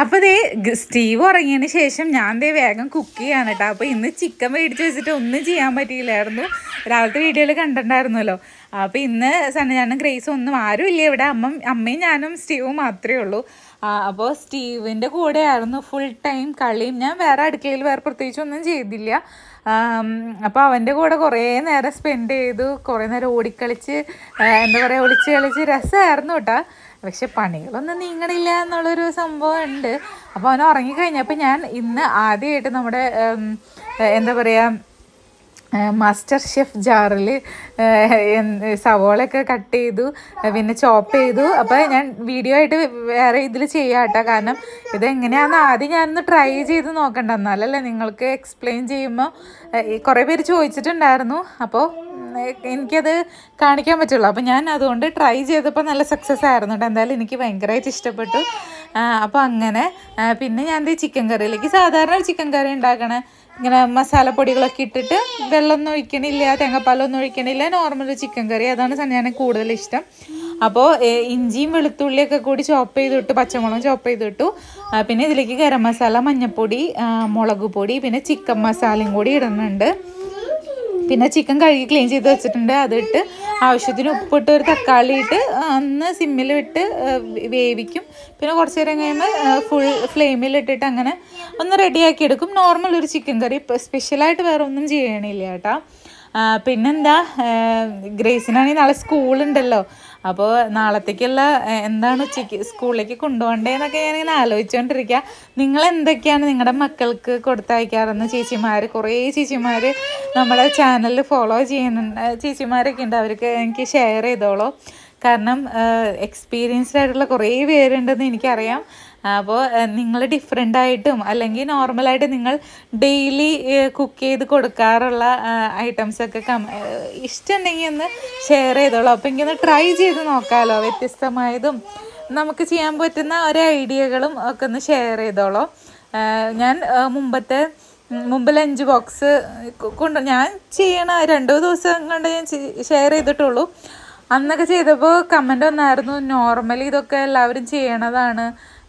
അപ്പോൾ ദേ സ്റ്റീവ് ഉറങ്ങിയതിന് ശേഷം ഞാൻ ദേ വേഗം കുക്ക് ചെയ്യാണ് കേട്ടോ അപ്പോൾ ഇന്ന് ചിക്കൻ മേടിച്ച് വെച്ചിട്ട് ഒന്നും ചെയ്യാൻ പറ്റിയില്ലായിരുന്നു രാവിലത്തെ വീഡിയോയിൽ കണ്ടിട്ടുണ്ടായിരുന്നല്ലോ അപ്പോൾ ഇന്ന് സന്നജാനും ഗ്രേസും ഒന്നും ആരുമില്ല ഇവിടെ അമ്മ അമ്മയും ഞാനും സ്റ്റീവും മാത്രമേ ഉള്ളൂ അപ്പോൾ സ്റ്റീവിൻ്റെ കൂടെയായിരുന്നു ഫുൾ ടൈം കളിയും ഞാൻ വേറെ അടുക്കളയിൽ വേറെ പ്രത്യേകിച്ച് ഒന്നും ചെയ്തില്ല അപ്പോൾ അവൻ്റെ കൂടെ കുറേ നേരം സ്പെൻഡ് ചെയ്തു കുറേ നേരം ഓടിക്കളിച്ച് എന്താ പറയുക ഒളിച്ച് കളിച്ച് രസമായിരുന്നു കേട്ടോ പക്ഷെ പണികളൊന്നും നീങ്ങണില്ല എന്നുള്ളൊരു സംഭവം ഉണ്ട് അപ്പോൾ അവൻ ഉറങ്ങിക്കഴിഞ്ഞപ്പോൾ ഞാൻ ഇന്ന് ആദ്യമായിട്ട് നമ്മുടെ എന്താ പറയുക മാസ്റ്റർ ഷെഫ് ജാറിൽ സവോളൊക്കെ കട്ട് ചെയ്തു പിന്നെ ചോപ്പ് ചെയ്തു അപ്പോൾ ഞാൻ വീഡിയോ ആയിട്ട് വേറെ ഇതിൽ ചെയ്യാം കേട്ടോ കാരണം ഇതെങ്ങനെയാണെന്ന് ആദ്യം ഞാനൊന്ന് ട്രൈ ചെയ്ത് നോക്കണ്ട എന്നാലല്ലേ നിങ്ങൾക്ക് എക്സ്പ്ലെയിൻ ചെയ്യുമ്പോൾ കുറേ പേര് ചോദിച്ചിട്ടുണ്ടായിരുന്നു അപ്പോൾ എനിക്കത് കാണിക്കാൻ പറ്റുള്ളൂ അപ്പോൾ ഞാൻ അതുകൊണ്ട് ട്രൈ ചെയ്തപ്പോൾ നല്ല സക്സസ് ആയിരുന്നു എന്തായാലും എനിക്ക് ഭയങ്കരമായിട്ട് ഇഷ്ടപ്പെട്ടു അപ്പോൾ അങ്ങനെ പിന്നെ ഞാൻ ചിക്കൻ കറിയിലേക്ക് സാധാരണ ചിക്കൻ കറി ഉണ്ടാക്കണേ ഇങ്ങനെ മസാലപ്പൊടികളൊക്കെ ഇട്ടിട്ട് വെള്ളമൊന്നും ഒഴിക്കണില്ല തേങ്ങാപ്പാലൊന്നും ഒഴിക്കണില്ല നോർമൽ ചിക്കൻ കറി അതാണ് ഞാൻ കൂടുതൽ ഇഷ്ടം അപ്പോൾ ഇഞ്ചിയും വെളുത്തുള്ളിയൊക്കെ കൂടി ചോപ്പ് ചെയ്തിട്ട് പച്ചമുളകും ചോപ്പ് ചെയ്തിട്ടു പിന്നെ ഇതിലേക്ക് ഗരം മസാല മഞ്ഞൾപ്പൊടി മുളക് പൊടി പിന്നെ ചിക്കൻ മസാലയും കൂടി ഇടുന്നുണ്ട് പിന്നെ ചിക്കൻ കഴുകി ക്ലീൻ ചെയ്ത് വെച്ചിട്ടുണ്ട് അതിട്ട് ആവശ്യത്തിന് ഉപ്പിട്ട് ഒരു തക്കാളി ഇട്ട് അന്ന് സിമ്മിൽ വിട്ട് വേവിക്കും പിന്നെ കുറച്ച് നേരം കഴിയുമ്പോൾ ഫുൾ ഫ്ലെയിമിൽ ഇട്ടിട്ട് അങ്ങനെ ഒന്ന് റെഡിയാക്കി എടുക്കും നോർമൽ ഒരു ചിക്കൻ കറി സ്പെഷ്യലായിട്ട് വേറെ ഒന്നും ചെയ്യണില്ല കേട്ടോ പിന്നെന്താ ഗ്രേസിനാണെങ്കിൽ നാളെ സ്കൂളുണ്ടല്ലോ അപ്പോൾ നാളത്തേക്കുള്ള എന്താണ് ഉച്ചയ്ക്ക് സ്കൂളിലേക്ക് കൊണ്ടുപോകണ്ടേന്നൊക്കെ ഞാനിങ്ങനെ ആലോചിച്ചുകൊണ്ടിരിക്കുക നിങ്ങൾ എന്തൊക്കെയാണ് നിങ്ങളുടെ മക്കൾക്ക് കൊടുത്തയക്കാറെന്ന് ചേച്ചിമാർ കുറേ ചേച്ചിമാർ നമ്മുടെ ചാനലിൽ ഫോളോ ചെയ്യുന്നുണ്ട് ചേച്ചിമാരൊക്കെ ഉണ്ട് അവർക്ക് എനിക്ക് ഷെയർ ചെയ്തോളൂ കാരണം എക്സ്പീരിയൻസ്ഡ് ആയിട്ടുള്ള കുറേ പേരുണ്ടെന്ന് എനിക്കറിയാം അപ്പോൾ നിങ്ങൾ ഡിഫറെൻ്റായിട്ടും അല്ലെങ്കിൽ നോർമലായിട്ട് നിങ്ങൾ ഡെയിലി കുക്ക് ചെയ്ത് കൊടുക്കാറുള്ള ഐറ്റംസൊക്കെ കം ഇഷ്ടമുണ്ടെങ്കിൽ ഒന്ന് ഷെയർ ചെയ്തോളൂ അപ്പോൾ ഇങ്ങനെ ട്രൈ ചെയ്ത് നോക്കാമല്ലോ വ്യത്യസ്തമായതും നമുക്ക് ചെയ്യാൻ പറ്റുന്ന ഓരോ ഐഡിയകളും ഒക്കെ ഒന്ന് ഷെയർ ചെയ്തോളൂ ഞാൻ മുമ്പത്തെ മുമ്പ് ലഞ്ച് ബോക്സ് കൊണ്ട് ഞാൻ ചെയ്യണ രണ്ടോ ദിവസം കൊണ്ട് ഞാൻ ഷെയർ ചെയ്തിട്ടുള്ളൂ അന്നൊക്കെ ചെയ്തപ്പോൾ കമൻ്റ് വന്നായിരുന്നു നോർമലി ഇതൊക്കെ എല്ലാവരും ചെയ്യണതാണ്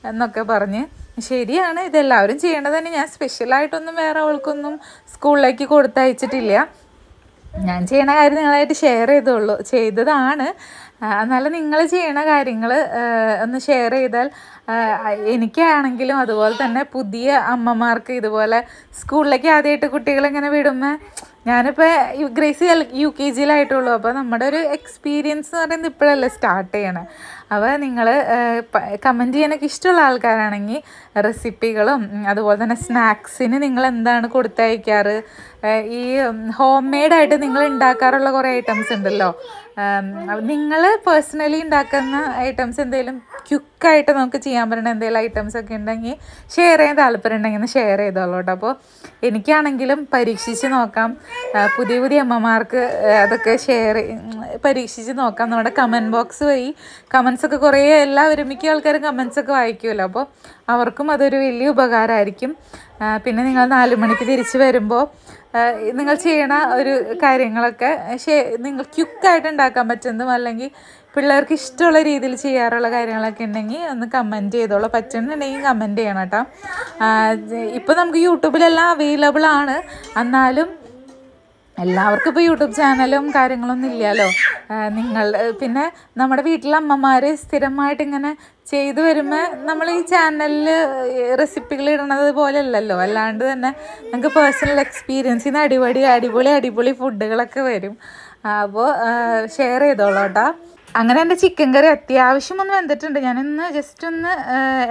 എന്നൊക്കെ പറഞ്ഞ് ശരിയാണ് ഇതെല്ലാവരും ചെയ്യേണ്ടത് തന്നെ ഞാൻ സ്പെഷ്യലായിട്ടൊന്നും വേറെ അവൾക്കൊന്നും സ്കൂളിലേക്ക് കൊടുത്തയച്ചിട്ടില്ല ഞാൻ ചെയ്യണ കാര്യം നിങ്ങളായിട്ട് ഷെയർ ചെയ്തോളൂ ചെയ്തതാണ് എന്നാലും നിങ്ങൾ ചെയ്യണ കാര്യങ്ങൾ ഒന്ന് ഷെയർ ചെയ്താൽ എനിക്കാണെങ്കിലും അതുപോലെ തന്നെ പുതിയ അമ്മമാർക്ക് ഇതുപോലെ സ്കൂളിലേക്ക് ആദ്യമായിട്ട് കുട്ടികളിങ്ങനെ വിടുമ്പോൾ ഞാനിപ്പോൾ യു ഗ്രേസി യു കെ ജിയിലായിട്ടുള്ളൂ അപ്പോൾ നമ്മുടെ ഒരു എക്സ്പീരിയൻസ് എന്ന് പറയുന്നത് ഇപ്പോഴല്ലേ സ്റ്റാർട്ട് ചെയ്യണം അപ്പോൾ നിങ്ങൾ കമൻറ്റ് ചെയ്യാനൊക്കെ ഇഷ്ടമുള്ള ആൾക്കാരാണെങ്കിൽ റെസിപ്പികളും അതുപോലെ തന്നെ സ്നാക്സിന് നിങ്ങൾ എന്താണ് കൊടുത്തയക്കാറ് ഈ ഹോം മെയ്ഡായിട്ട് നിങ്ങൾ ഉണ്ടാക്കാറുള്ള കുറേ ഐറ്റംസ് ഉണ്ടല്ലോ നിങ്ങൾ പേഴ്സണലി ഉണ്ടാക്കുന്ന ഐറ്റംസ് എന്തെങ്കിലും ക്യുക്കായിട്ട് നമുക്ക് ചെയ്യാൻ പറ്റുന്ന എന്തെങ്കിലും ഐറ്റംസ് ഒക്കെ ഉണ്ടെങ്കിൽ ഷെയർ ചെയ്യാൻ താല്പര്യം ഉണ്ടെങ്കിൽ ഒന്ന് ഷെയർ ചെയ്തോളൂ കേട്ടോ അപ്പോൾ എനിക്കാണെങ്കിലും പരീക്ഷിച്ച് നോക്കാം പുതിയ പുതിയ അമ്മമാർക്ക് അതൊക്കെ ഷെയർ പരീക്ഷിച്ച് നോക്കാം നമ്മുടെ കമൻറ്റ് ബോക്സ് വഴി കമൻസൊക്കെ ഒക്കെ കുറേ എല്ലാവരും മിക്ക ആൾക്കാരും കമൻസൊക്കെ ഒക്കെ വായിക്കുമല്ലോ അപ്പോൾ അവർക്കും അതൊരു വലിയ ഉപകാരമായിരിക്കും പിന്നെ നിങ്ങൾ നാല് മണിക്ക് തിരിച്ച് വരുമ്പോൾ നിങ്ങൾ ചെയ്യണ ഒരു കാര്യങ്ങളൊക്കെ നിങ്ങൾ ക്യുക്കായിട്ട് ഉണ്ടാക്കാൻ പറ്റുന്നതും അല്ലെങ്കിൽ പിള്ളേർക്ക് ഇഷ്ടമുള്ള രീതിയിൽ ചെയ്യാറുള്ള കാര്യങ്ങളൊക്കെ ഉണ്ടെങ്കിൽ ഒന്ന് കമൻറ്റ് ചെയ്തോളൂ പറ്റുന്നുണ്ടെങ്കിൽ കമൻറ്റ് ചെയ്യണം കേട്ടോ ഇപ്പോൾ നമുക്ക് യൂട്യൂബിലെല്ലാം അവൈലബിൾ ആണ് എന്നാലും എല്ലാവർക്കും ഇപ്പോൾ യൂട്യൂബ് ചാനലും കാര്യങ്ങളൊന്നും ഇല്ലല്ലോ നിങ്ങൾ പിന്നെ നമ്മുടെ വീട്ടിലെ അമ്മമാർ സ്ഥിരമായിട്ട് ഇങ്ങനെ ചെയ്തു വരുമ്പോൾ നമ്മൾ ഈ ചാനലിൽ റെസിപ്പികൾ ഇടണത് പോലെയല്ലല്ലോ അല്ലാണ്ട് തന്നെ നമുക്ക് പേഴ്സണൽ എക്സ്പീരിയൻസിൽ നിന്ന് അടിപൊളി അടിപൊളി അടിപൊളി ഫുഡുകളൊക്കെ വരും അപ്പോൾ ഷെയർ ചെയ്തോളോട്ടാ അങ്ങനെ എൻ്റെ ചിക്കൻ കറി അത്യാവശ്യം ഒന്ന് വെന്തിട്ടുണ്ട് ഞാനിന്ന് ജസ്റ്റ് ഒന്ന്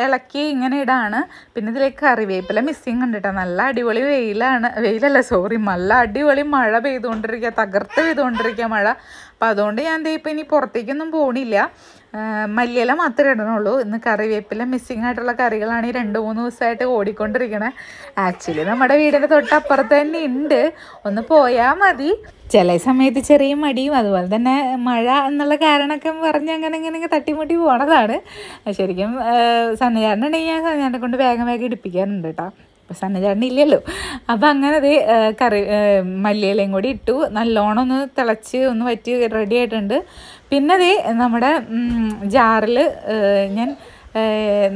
ഇളക്കി ഇങ്ങനെ ഇടാണ് പിന്നെ ഇതിലേക്ക് കറിവേപ്പില മിസ്സിങ് കണ്ടിട്ടാണ് നല്ല അടിപൊളി വെയിലാണ് വെയിലല്ല സോറി നല്ല അടിപൊളി മഴ പെയ്തുകൊണ്ടിരിക്കുക തകർത്ത് പെയ്തുകൊണ്ടിരിക്കുക മഴ അപ്പോൾ അതുകൊണ്ട് ഞാൻ ഇപ്പോൾ ഇനി പുറത്തേക്കൊന്നും പോണില്ല മല്ലിയില മാത്രമേ ഇടണുള്ളൂ ഇന്ന് കറിവേപ്പില മിസ്സിങ് ആയിട്ടുള്ള കറികളാണ് ഈ രണ്ട് മൂന്ന് ദിവസമായിട്ട് ഓടിക്കൊണ്ടിരിക്കണേ ആക്ച്വലി നമ്മുടെ വീടിൻ്റെ തൊട്ടപ്പുറത്ത് തന്നെ ഉണ്ട് ഒന്ന് പോയാൽ മതി ചില സമയത്ത് ചെറിയ മടിയും അതുപോലെ തന്നെ മഴ എന്നുള്ള കാരണമൊക്കെ പറഞ്ഞ് അങ്ങനെ ഇങ്ങനെ തട്ടിമുട്ടി പോണതാണ് ശരിക്കും സന്നിധാരണുണ്ടെങ്കിൽ ഞാൻ സന്നിധാരനെ കൊണ്ട് വേഗം വേഗം ഇടിപ്പിക്കാറുണ്ട് കേട്ടോ ഇപ്പോൾ സന്നചാട്ടൻ ഇല്ലല്ലോ അപ്പോൾ അങ്ങനെ അത് കറി മല്ലിയിലയും കൂടി ഇട്ടു നല്ലോണം ഒന്ന് തിളച്ച് ഒന്ന് വറ്റി റെഡി ആയിട്ടുണ്ട് പിന്നെ അത് നമ്മുടെ ജാറിൽ ഞാൻ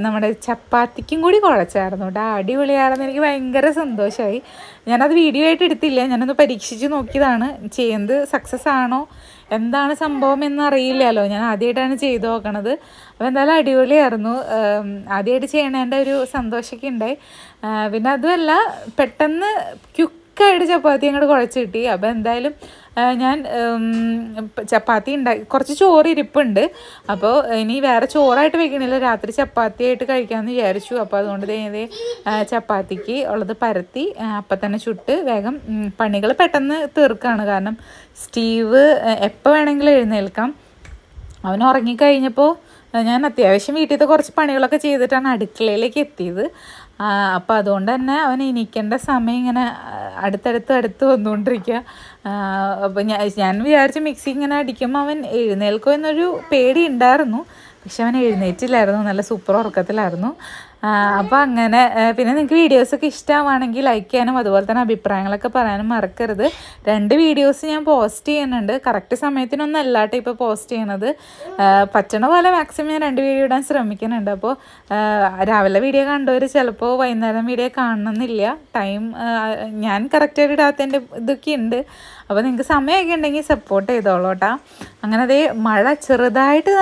നമ്മുടെ ചപ്പാത്തിക്കും കൂടി കുഴച്ചായിരുന്നു കേട്ടോ അടിപൊളിയായിരുന്നു എനിക്ക് ഭയങ്കര സന്തോഷമായി ഞാനത് വീഡിയോ ആയിട്ട് എടുത്തില്ല ഞാനൊന്ന് പരീക്ഷിച്ച് നോക്കിയതാണ് ചെയ്യുന്നത് സക്സസ് ആണോ എന്താണ് സംഭവം എന്ന് അറിയില്ലല്ലോ ഞാൻ ആദ്യമായിട്ടാണ് ചെയ്തു നോക്കണത് അപ്പോൾ എന്തായാലും അടിപൊളിയായിരുന്നു ആദ്യമായിട്ട് ചെയ്യണതിൻ്റെ ഒരു സന്തോഷമൊക്കെ ഉണ്ടായി പിന്നെ അതുമല്ല പെട്ടെന്ന് ക്യുക്ക് തിക്കായിട്ട് ചപ്പാത്തി അങ്ങോട്ട് കുഴച്ച് കിട്ടി അപ്പോൾ എന്തായാലും ഞാൻ ചപ്പാത്തി ഉണ്ടാക്കി കുറച്ച് ചോറ് ഇരിപ്പുണ്ട് അപ്പോൾ ഇനി വേറെ ചോറായിട്ട് വെക്കണില്ല രാത്രി ചപ്പാത്തി ആയിട്ട് കഴിക്കാമെന്ന് വിചാരിച്ചു അപ്പോൾ അതുകൊണ്ട് തന്നെ ചപ്പാത്തിക്ക് ഉള്ളത് പരത്തി അപ്പം തന്നെ ചുട്ട് വേഗം പണികൾ പെട്ടെന്ന് തീർക്കാണ് കാരണം സ്റ്റീവ് എപ്പോൾ വേണമെങ്കിലും എഴുന്നേൽക്കാം അവൻ ഉറങ്ങിക്കഴിഞ്ഞപ്പോൾ ഞാൻ അത്യാവശ്യം വീട്ടിലത്തെ കുറച്ച് പണികളൊക്കെ ചെയ്തിട്ടാണ് അടുക്കളയിലേക്ക് എത്തിയത് അപ്പോൾ അതുകൊണ്ട് തന്നെ അവൻ ഇനിക്കേണ്ട സമയം ഇങ്ങനെ അടുത്തടുത്ത് അടുത്ത് വന്നുകൊണ്ടിരിക്കുക അപ്പോൾ ഞാൻ ഞാൻ വിചാരിച്ച് മിക്സി ഇങ്ങനെ അടിക്കുമ്പോൾ അവൻ എഴുന്നേൽക്കുമോ എന്നൊരു പേടി ഉണ്ടായിരുന്നു പക്ഷെ അവൻ എഴുന്നേറ്റില്ലായിരുന്നു നല്ല സൂപ്പർ ഉറക്കത്തിലായിരുന്നു അപ്പോൾ അങ്ങനെ പിന്നെ നിങ്ങൾക്ക് വീഡിയോസൊക്കെ ഇഷ്ടമാണെങ്കിൽ ലൈക്ക് ചെയ്യാനും അതുപോലെ തന്നെ അഭിപ്രായങ്ങളൊക്കെ പറയാനും മറക്കരുത് രണ്ട് വീഡിയോസ് ഞാൻ പോസ്റ്റ് ചെയ്യുന്നുണ്ട് കറക്റ്റ് സമയത്തിനൊന്നും അല്ലാട്ട് ഇപ്പോൾ പോസ്റ്റ് ചെയ്യണത് പറ്റണ പോലെ മാക്സിമം ഞാൻ രണ്ട് വീഡിയോ ഇടാൻ ശ്രമിക്കുന്നുണ്ട് അപ്പോൾ രാവിലെ വീഡിയോ കണ്ടവർ ചിലപ്പോൾ വൈകുന്നേരം വീഡിയോ കാണണമെന്നില്ല ടൈം ഞാൻ കറക്റ്റായിട്ട് ഇടാത്തതിൻ്റെ ഇതൊക്കെ ഉണ്ട് അപ്പോൾ നിങ്ങൾക്ക് സമയമൊക്കെ ഉണ്ടെങ്കിൽ സപ്പോർട്ട് ചെയ്തോളൂ കേട്ടോ അങ്ങനെ അതേ മഴ ചെറുതായിട്ട്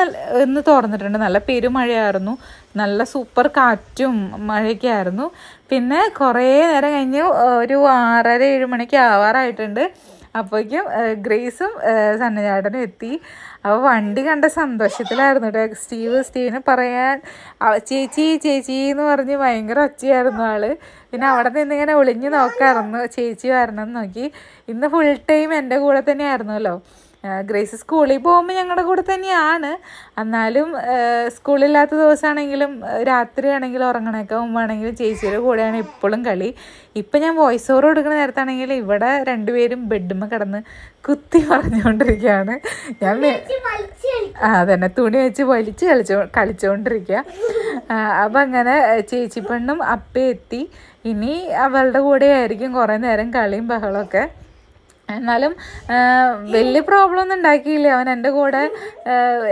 ഇന്ന് തുറന്നിട്ടുണ്ട് നല്ല പെരുമഴയായിരുന്നു നല്ല സൂപ്പർ കാറ്റും മഴയൊക്കെ ആയിരുന്നു പിന്നെ കുറേ നേരം കഴിഞ്ഞ് ഒരു ആറര ഏഴ് മണിക്ക് ആവാറായിട്ടുണ്ട് അപ്പോഴേക്കും ഗ്രേസും സന്നചാട്ടനും എത്തി അപ്പോൾ വണ്ടി കണ്ട സന്തോഷത്തിലായിരുന്നു കേട്ടോ സ്റ്റീവ് സ്റ്റീവിന് പറയാൻ ചേച്ചി ചേച്ചി എന്ന് പറഞ്ഞ് ഭയങ്കര ഒച്ചയായിരുന്നു ആള് പിന്നെ അവിടെ നിന്ന് ഇങ്ങനെ ഒളിഞ്ഞു നോക്കായിരുന്നു ചേച്ചി വരണം എന്ന് നോക്കി ഇന്ന് ഫുൾ ടൈം എൻ്റെ കൂടെ തന്നെ ആയിരുന്നല്ലോ ഗ്രേസ് സ്കൂളിൽ പോകുമ്പോൾ ഞങ്ങളുടെ കൂടെ തന്നെയാണ് എന്നാലും സ്കൂളില്ലാത്ത ദിവസമാണെങ്കിലും രാത്രിയാണെങ്കിലും ഉറങ്ങണേക്ക മുമ്പാണെങ്കിലും ചേച്ചിയുടെ കൂടെയാണ് ഇപ്പോഴും കളി ഇപ്പം ഞാൻ വോയിസ് ഓവർ കൊടുക്കുന്ന നേരത്താണെങ്കിൽ ഇവിടെ രണ്ടുപേരും ബെഡുമ്മ കിടന്ന് കുത്തി പറഞ്ഞുകൊണ്ടിരിക്കുകയാണ് ഞാൻ ആ അതന്നെ തുണി വെച്ച് വലിച്ച് കളിച്ചു കളിച്ചുകൊണ്ടിരിക്കുക അപ്പം അങ്ങനെ ചേച്ചി പെണ്ണും അപ്പ എത്തി ഇനി അവളുടെ കൂടെ ആയിരിക്കും കുറേ നേരം കളിയും ബഹളമൊക്കെ എന്നാലും വലിയ പ്രോബ്ലം ഒന്നും ഉണ്ടാക്കിയില്ല അവൻ എൻ്റെ കൂടെ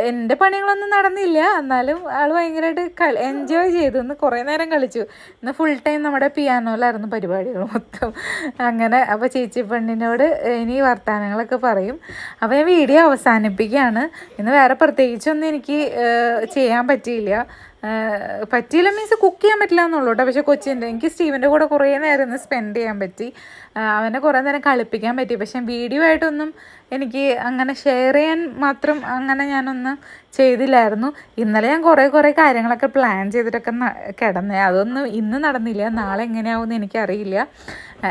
എൻ്റെ പണികളൊന്നും നടന്നില്ല എന്നാലും ആൾ ഭയങ്കരമായിട്ട് ക എൻജോയ് ചെയ്തു ഇന്ന് കുറേ നേരം കളിച്ചു ഇന്ന് ഫുൾ ടൈം നമ്മുടെ പിയാനോയിലായിരുന്നു പരിപാടികൾ മൊത്തം അങ്ങനെ അപ്പോൾ ചേച്ചി പെണ്ണിനോട് ഇനി വർത്തമാനങ്ങളൊക്കെ പറയും അപ്പോൾ ഞാൻ വീഡിയോ അവസാനിപ്പിക്കുകയാണ് ഇന്ന് വേറെ പ്രത്യേകിച്ചൊന്നും എനിക്ക് ചെയ്യാൻ പറ്റിയില്ല പറ്റിയില്ല മീൻസ് കുക്ക് ചെയ്യാൻ പറ്റില്ല എന്നുള്ളൂ കേട്ടോ പക്ഷേ കൊച്ചിൻ്റെ എനിക്ക് സ്റ്റീവിൻ്റെ കൂടെ കുറേ നേരം സ്പെൻഡ് ചെയ്യാൻ പറ്റി അവനെ കുറേ നേരം കളിപ്പിക്കാൻ പറ്റി പക്ഷേ വീഡിയോ ആയിട്ടൊന്നും എനിക്ക് അങ്ങനെ ഷെയർ ചെയ്യാൻ മാത്രം അങ്ങനെ ഞാനൊന്ന് ചെയ്തില്ലായിരുന്നു ഇന്നലെ ഞാൻ കുറേ കുറേ കാര്യങ്ങളൊക്കെ പ്ലാൻ ചെയ്തിട്ടൊക്കെ കിടന്നേ അതൊന്നും ഇന്ന് നടന്നില്ല നാളെ എങ്ങനെയാവുമെന്ന് എനിക്കറിയില്ല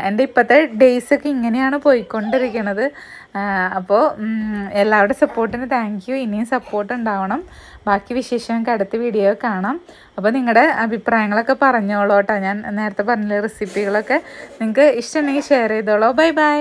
എൻ്റെ ഇപ്പോഴത്തെ ഡേയ്സൊക്കെ ഇങ്ങനെയാണ് പോയിക്കൊണ്ടിരിക്കുന്നത് അപ്പോൾ എല്ലാവരുടെ സപ്പോർട്ടിന് താങ്ക് യു ഇനിയും സപ്പോർട്ട് ഉണ്ടാവണം ബാക്കി വിശേഷങ്ങൾക്ക് അടുത്ത വീഡിയോ കാണാം അപ്പോൾ നിങ്ങളുടെ അഭിപ്രായങ്ങളൊക്കെ പറഞ്ഞോളൂ കേട്ടോ ഞാൻ നേരത്തെ പറഞ്ഞ റെസിപ്പികളൊക്കെ നിങ്ങൾക്ക് ഇഷ്ടമുണ്ടെങ്കിൽ ഷെയർ ചെയ്തോളൂ ബൈ ബൈ